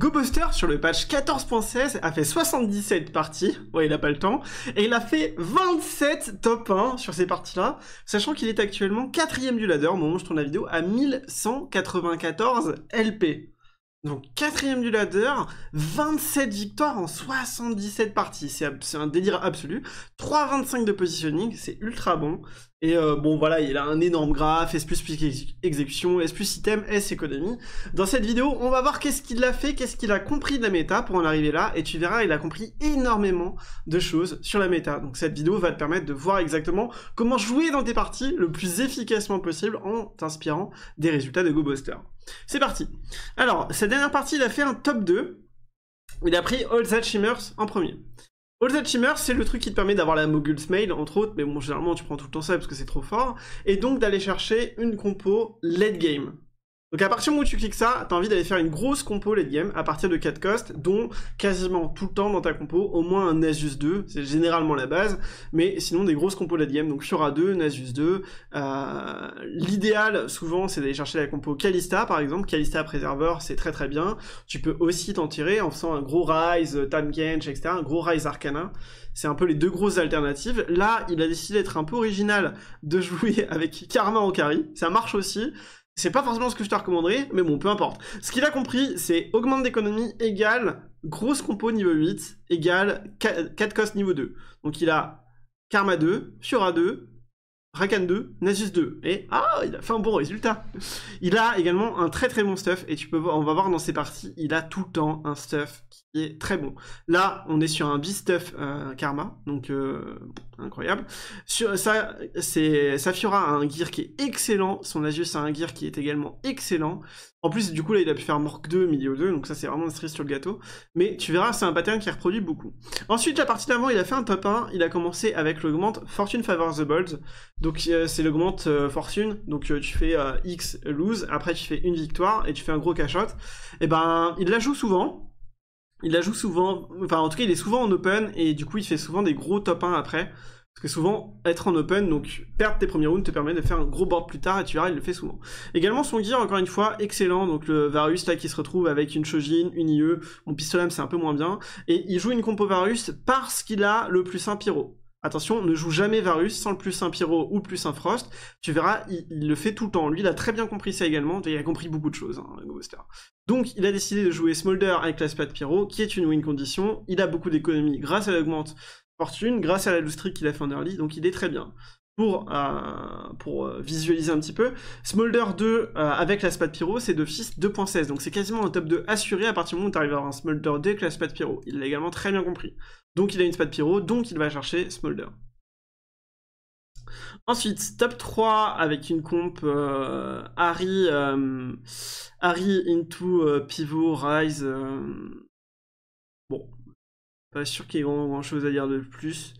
GoBuster sur le patch 14.16 a fait 77 parties, ouais il a pas le temps, et il a fait 27 top 1 sur ces parties-là, sachant qu'il est actuellement 4 quatrième du ladder au moment où je tourne la vidéo à 1194 LP. Donc quatrième du ladder, 27 victoires en 77 parties, c'est un délire absolu. 3,25 de positioning, c'est ultra bon. Et euh, bon voilà, il a un énorme graphe, S plus plus exécution, S plus item, S économie. Dans cette vidéo, on va voir qu'est-ce qu'il a fait, qu'est-ce qu'il a compris de la méta pour en arriver là, et tu verras, il a compris énormément de choses sur la méta. Donc cette vidéo va te permettre de voir exactement comment jouer dans tes parties le plus efficacement possible en t'inspirant des résultats de Go c'est parti. Alors, cette dernière partie, il a fait un top 2. Il a pris All That Shimmers en premier. All That Shimmers, c'est le truc qui te permet d'avoir la Mogul's Mail, entre autres, mais bon, généralement, tu prends tout le temps ça parce que c'est trop fort. Et donc d'aller chercher une compo late game. Donc à partir du moment où tu cliques ça, t'as envie d'aller faire une grosse compo late game à partir de 4 costs, dont quasiment tout le temps dans ta compo, au moins un Nasus 2, c'est généralement la base, mais sinon des grosses compos late game, donc Fiora 2, Nasus 2. L'idéal souvent c'est d'aller chercher la compo Kalista par exemple, Kalista Preserver c'est très très bien, tu peux aussi t'en tirer en faisant un gros Rise, euh, Time Gench, etc., un gros Rise Arcana, c'est un peu les deux grosses alternatives. Là, il a décidé d'être un peu original, de jouer avec Karma carry, ça marche aussi, c'est pas forcément ce que je te recommanderais, mais bon, peu importe. Ce qu'il a compris, c'est augmente d'économie égale grosse compo niveau 8 égale 4 cost niveau 2. Donc il a Karma 2, Fiora 2, Rakan 2, Nasus 2. Et ah, il a fait un bon résultat. Il a également un très très bon stuff. Et tu peux, on va voir dans ces parties, il a tout le temps un stuff qui est très bon. Là, on est sur un B-stuff euh, Karma. Donc euh, incroyable. Sur, ça, c'est, Safiora a un gear qui est excellent, son Agius a un gear qui est également excellent. En plus, du coup, là, il a pu faire morgue 2, milieu 2, donc ça, c'est vraiment un stress sur le gâteau. Mais tu verras, c'est un pattern qui reproduit beaucoup. Ensuite, la partie d'avant, il a fait un top 1, il a commencé avec l'augmente Fortune Favor the Bold. Donc, euh, c'est l'augmente euh, Fortune, donc euh, tu fais X lose, après tu fais une victoire, et tu fais un gros cachot. Et eh ben, il la joue souvent, il la joue souvent, enfin en tout cas il est souvent en open et du coup il fait souvent des gros top 1 après. Parce que souvent, être en open, donc perdre tes premiers rounds te permet de faire un gros board plus tard et tu verras, il le fait souvent. Également, son gear, encore une fois, excellent. Donc le Varus là qui se retrouve avec une Shojin, une IE, mon pistolam c'est un peu moins bien. Et il joue une compo Varus parce qu'il a le plus 1 pyro. Attention, ne joue jamais Varus sans le plus un Pyro ou le plus un Frost. Tu verras, il, le fait tout le temps. Lui, il a très bien compris ça également. Il a compris beaucoup de choses, hein, Donc, il a décidé de jouer Smolder avec la de Pyro, qui est une win condition. Il a beaucoup d'économies grâce à l'augmente fortune, grâce à la lustre qu'il a fait en early, donc il est très bien pour, euh, euh, visualiser un petit peu, Smolder 2 euh, avec la Spade Pyro, c'est de fils 2.16. Donc c'est quasiment un top 2 assuré à partir du moment où tu arrives à avoir un Smolder 2 avec la Spade Pyro. Il l'a également très bien compris. Donc il a une Spade Pyro, donc il va chercher Smolder. Ensuite, top 3 avec une comp Harry, Harry into Pivot Rise. bon, pas sûr qu'il y ait grand chose à dire de plus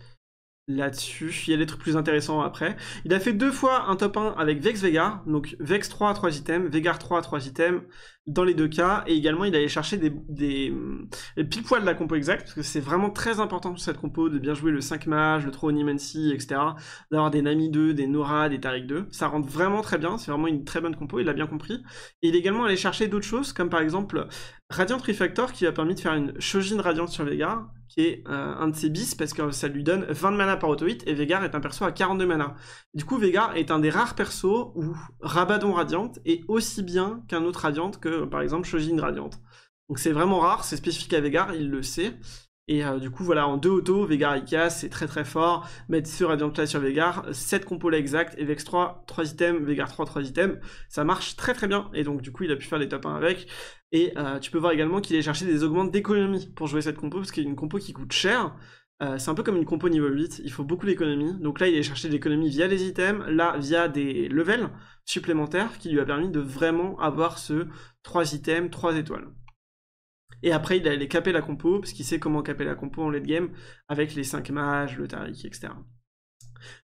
là-dessus. Il y a des trucs plus intéressants après. Il a fait deux fois un top 1 avec Vex Vega, donc Vex 3 à 3 items, Vegar 3 à 3 items dans les deux cas, et également il allait chercher des, des, pile poil de la compo exacte, parce que c'est vraiment très important pour cette compo de bien jouer le 5 mage, le 3 Onimancy, etc. D'avoir des Nami 2, des Nora, des Tarik 2. Ça rentre vraiment très bien, c'est vraiment une très bonne compo, il l'a bien compris. Et il est également allé chercher d'autres choses, comme par exemple Radiant Refactor qui a permis de faire une Shojin Radiant sur Vegar, qui est euh, un de ses bis, parce que ça lui donne 20 de mana par auto hit, et Vegar est un perso à 42 mana. Du coup, Vegar est un des rares persos où Rabadon Radiante est aussi bien qu'un autre Radiante que, par exemple, Shojin Radiante. Donc c'est vraiment rare, c'est spécifique à Vegar, il le sait. Et euh, du coup, voilà, en deux autos, Vegar Ica, c'est très très fort. Mettre ce Radiant là sur Vegar, 7 compo exact, exacte, Vex 3, 3 items, Vegar 3, 3 items. Ça marche très très bien. Et donc, du coup, il a pu faire des top 1 avec. Et euh, tu peux voir également qu'il est cherché des augmentes d'économie pour jouer cette compo, parce qu'il y a une compo qui coûte cher. Euh, c'est un peu comme une compo niveau 8, il faut beaucoup d'économie. Donc là, il est cherché de l'économie via les items, là, via des levels supplémentaires qui lui a permis de vraiment avoir ce 3 items, 3 étoiles. Et après, il allé caper la compo, parce qu'il sait comment caper la compo en late game, avec les 5 mages, le Tariq, etc.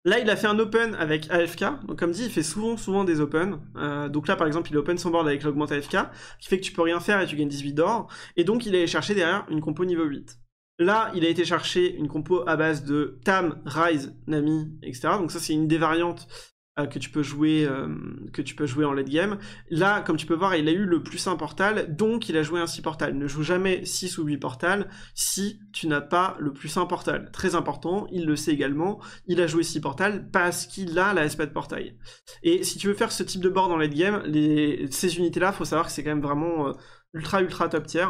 Là, il a fait un open avec AFK. Donc, comme dit, il fait souvent, souvent des open. Euh, donc là, par exemple, il open son board avec l'augmente AFK, qui fait que tu peux rien faire et tu gagnes 18 d'or. Et donc, il est chercher derrière une compo niveau 8. Là, il a été chercher une compo à base de Tam, Rise, Nami, etc. Donc ça, c'est une des variantes euh, que tu peux jouer euh, que tu peux jouer en late game. Là, comme tu peux voir, il a eu le plus un portal, donc il a joué un 6 portal. Ne joue jamais 6 ou 8 portal si tu n'as pas le plus un portal. Très important, il le sait également, il a joué 6 portal parce qu'il a la SP de portail. Et si tu veux faire ce type de board en late game, ces unités-là, faut savoir que c'est quand même vraiment euh, ultra ultra top tier.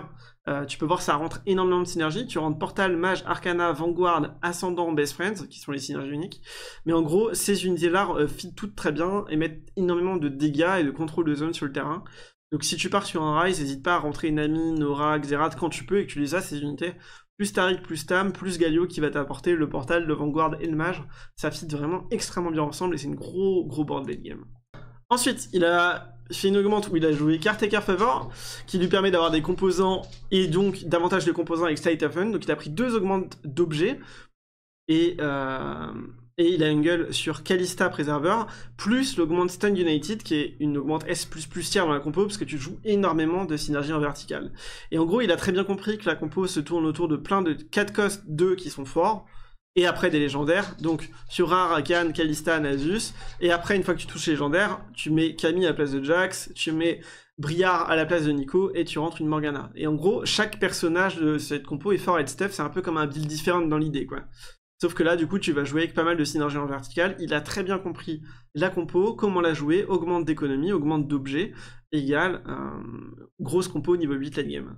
Euh, tu peux voir, ça rentre énormément de synergies. Tu rentres Portal, Mage, Arcana, Vanguard, Ascendant, Best Friends, qui sont les synergies uniques. Mais en gros, ces unités-là euh, filent fit toutes très bien et mettent énormément de dégâts et de contrôle de zone sur le terrain. Donc si tu pars sur un rise, n'hésite pas à rentrer une Nora, Xerath quand tu peux et que tu les as, ces unités. Plus Tariq, plus Tam, plus Galio qui va t'apporter le Portal, le Vanguard et le Mage. Ça fit vraiment extrêmement bien ensemble et c'est une gros gros de game. Ensuite, il a fait une augmente où il a joué carte et favor, qui lui permet d'avoir des composants et donc davantage de composants avec State of Fun. Donc il a pris deux augmentes d'objets et, euh, et il a une gueule sur Calista Preserver, plus l'augmente Stun United, qui est une augmente S++ tiers dans la compo, parce que tu joues énormément de synergies en verticale. Et en gros, il a très bien compris que la compo se tourne autour de plein de 4 cost 2 qui sont forts, et après des légendaires. Donc sur Rare, Kalista, et après une fois que tu touches légendaire, légendaires, tu mets Camille à la place de Jax, tu mets Briard à la place de Nico et tu rentres une Morgana. Et en gros, chaque personnage de cette compo est fort à Steph, c'est un peu comme un build différent dans l'idée quoi. Sauf que là, du coup, tu vas jouer avec pas mal de synergies en verticale. Il a très bien compris la compo, comment la jouer, augmente d'économie, augmente d'objets, égale euh, grosse compo au niveau 8 late game.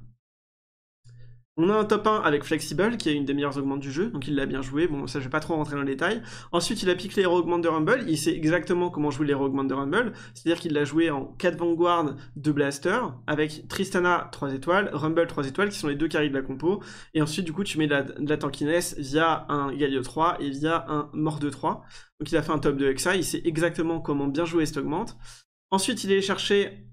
On a un top 1 avec Flexible, qui est une des meilleures augmentes du jeu, donc il l'a bien joué, bon ça je vais pas trop rentrer dans le détail. Ensuite il a piqué les augmentes de Rumble, il sait exactement comment jouer les Augment de Rumble, c'est-à-dire qu'il l'a joué en 4 Vanguard, 2 Blaster, avec Tristana 3 étoiles, Rumble 3 étoiles, qui sont les deux carrés de la compo, et ensuite du coup tu mets de la, tankiness via un Galio 3 et via un Mort de 3. Donc il a fait un top avec ça, il sait exactement comment bien jouer cette augmente. Ensuite il est cherché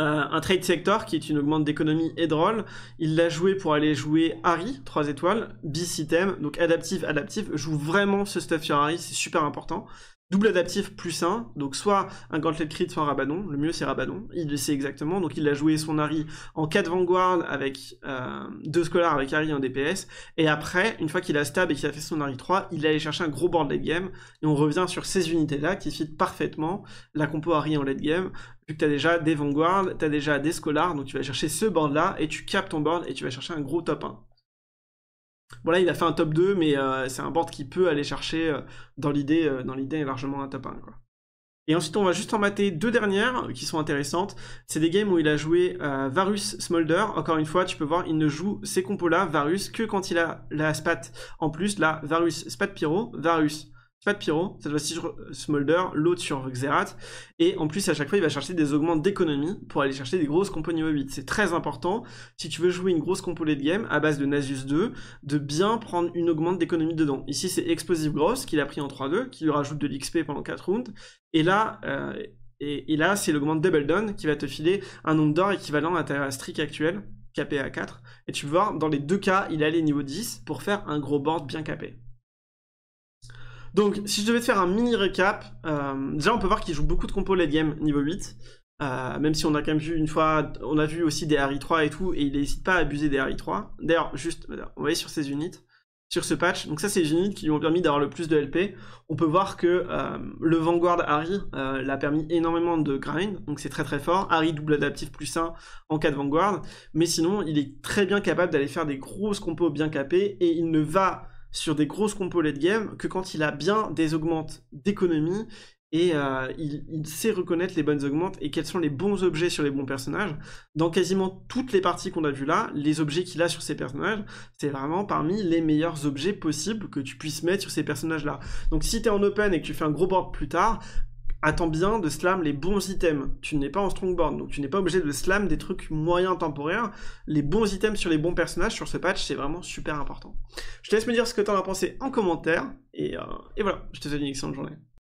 euh, un trade sector qui est une augmente d'économie et de rôle. Il l'a joué pour aller jouer Harry, 3 étoiles, B-System, donc adaptif, adaptif. Joue vraiment ce stuff sur Harry, c'est super important. Double adaptif plus 1, donc soit un gauntlet crit, soit un Rabadon. Le mieux c'est Rabadon, il le sait exactement. Donc il a joué son Harry en 4 Vanguard avec 2 euh, deux avec Harry en DPS. Et après, une fois qu'il a stab et qu'il a fait son Harry 3, il allait chercher un gros board late game. Et on revient sur ces unités-là qui fit parfaitement la compo Harry en late game. Vu que tu as déjà des Vanguard, tu as déjà des scolars, donc tu vas chercher ce board-là et tu capes ton board et tu vas chercher un gros top 1. Voilà, il a fait un top 2, mais euh, c'est un board qui peut aller chercher euh, dans l'idée euh, dans l'idée largement un top 1. Et ensuite, on va juste en mater deux dernières qui sont intéressantes. C'est des games où il a joué Varus Smolder. Encore une fois, tu peux voir, il ne joue ces compos-là, Varus, que quand il a la spat en plus. Là, Varus, spat pyro, Varus, pas de pyro, cette fois-ci sur Smolder, l'autre sur Xerath, et en plus à chaque fois il va chercher des augmentes d'économie pour aller chercher des grosses compos niveau 8. C'est très important, si tu veux jouer une grosse compo de game à base de Nasus 2, de bien prendre une augmente d'économie dedans. Ici c'est Explosive Gross qu'il a pris en 3-2, qui lui rajoute de l'XP pendant 4 rounds, et là... Euh, et, là, c'est l'augmente Double Down qui va te filer un nombre d'or équivalent à ta streak actuelle, capé à 4. Et tu peux voir, dans les deux cas, il a les niveaux 10 pour faire un gros board bien capé. Donc, si je devais te faire un mini récap, euh, déjà on peut voir qu'il joue beaucoup de compos late game niveau 8. Euh, même si on a quand même vu une fois, on a vu aussi des Harry 3 et tout, et il n'hésite pas à abuser des Harry 3. D'ailleurs, juste, vous euh, voyez sur ces units, sur ce patch. Donc ça, c'est les units qui lui ont permis d'avoir le plus de LP. On peut voir que le Vanguard Harry l'a permis énormément de grind, donc c'est très très fort. Harry double adaptif plus 1 en cas de Vanguard, mais sinon, il est très bien capable d'aller faire des grosses compos bien capées, et il ne va sur des grosses compos late game que quand il a bien des augmentes d'économie et euh, il, sait reconnaître les bonnes augmentes et quels sont les bons objets sur les bons personnages. Dans quasiment toutes les parties qu'on a vues là, les objets qu'il a sur ces personnages, c'est vraiment parmi les meilleurs objets possibles que tu puisses mettre sur ces personnages là. Donc si tu es en open et que tu fais un gros board plus tard, attends bien de slam les bons items. Tu n'es pas en strongboard, donc tu n'es pas obligé de slam des trucs moyens temporaires. Les bons items sur les bons personnages sur ce patch, c'est vraiment super important. Je te laisse me dire ce que tu en as pensé en commentaire, et, euh, et voilà, je te souhaite une excellente journée.